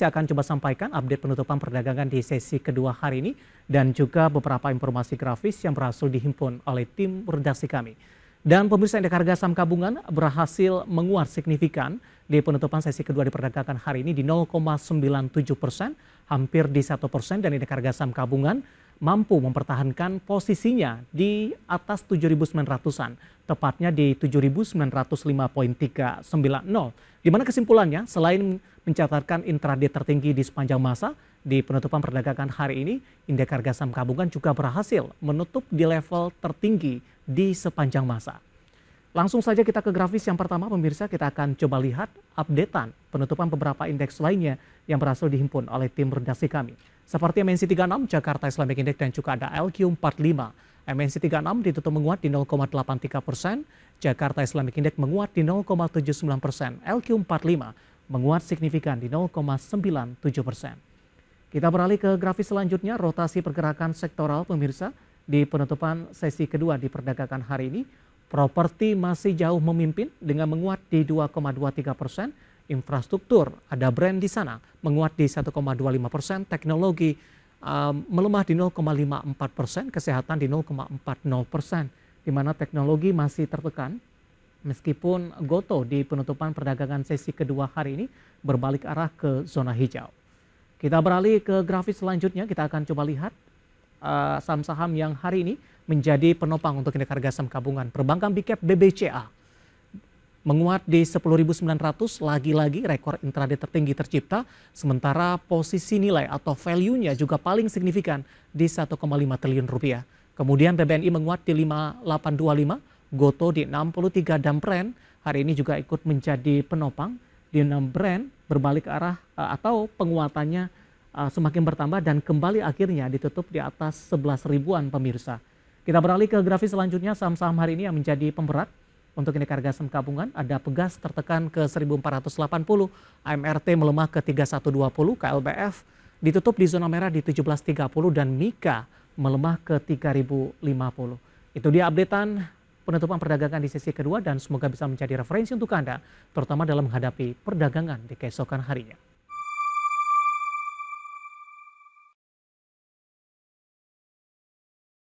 Saya akan coba sampaikan update penutupan perdagangan di sesi kedua hari ini dan juga beberapa informasi grafis yang berhasil dihimpun oleh tim redaksi kami. Dan pemirsa indeks harga saham gabungan berhasil menguat signifikan di penutupan sesi kedua di perdagangan hari ini di 0,97 persen, hampir di 1 persen dan indeks harga saham gabungan mampu mempertahankan posisinya di atas 7.900-an, tepatnya di 7.905.390. Di mana kesimpulannya, selain mencatatkan intraday tertinggi di sepanjang masa, di penutupan perdagangan hari ini, indeks harga saham gabungan juga berhasil menutup di level tertinggi di sepanjang masa. Langsung saja kita ke grafis yang pertama pemirsa kita akan coba lihat updatean penutupan beberapa indeks lainnya yang berhasil dihimpun oleh tim redaksi kami. Seperti MNC 36, Jakarta Islamic Index dan juga ada LQ45. MNC 36 ditutup menguat di 0,83 persen, Jakarta Islamic Index menguat di 0,79 persen, LQ45 menguat signifikan di 0,97 persen. Kita beralih ke grafis selanjutnya, rotasi pergerakan sektoral pemirsa di penutupan sesi kedua di perdagangan hari ini. Properti masih jauh memimpin dengan menguat di 2,23 persen, infrastruktur, ada brand di sana, menguat di 1,25 persen, teknologi um, melemah di 0,54 persen, kesehatan di 0,40 persen, di mana teknologi masih tertekan. Meskipun Goto di penutupan perdagangan sesi kedua hari ini berbalik arah ke zona hijau. Kita beralih ke grafis selanjutnya, kita akan coba lihat ehm, saham-saham uh, yang hari ini menjadi penopang untuk indeks harga saham gabungan perbankan BCAP e BBCA menguat di 10.900 lagi-lagi rekor intraday tertinggi tercipta sementara posisi nilai atau value-nya juga paling signifikan di 1,5 triliun rupiah. Kemudian BBNI menguat di 5825, Goto di 63 dan Brand hari ini juga ikut menjadi penopang di 6 brand berbalik arah eh, atau penguatannya eh, semakin bertambah dan kembali akhirnya ditutup di atas 11 ribuan pemirsa. Kita beralih ke grafis selanjutnya saham-saham hari ini yang menjadi pemberat untuk indeks harga saham gabungan ada Pegas tertekan ke 1480, AMRT melemah ke 3120, KLBF ditutup di zona merah di 1730 dan Mika melemah ke 3050. Itu dia updatean penutupan perdagangan di sesi kedua dan semoga bisa menjadi referensi untuk Anda terutama dalam menghadapi perdagangan di keesokan harinya.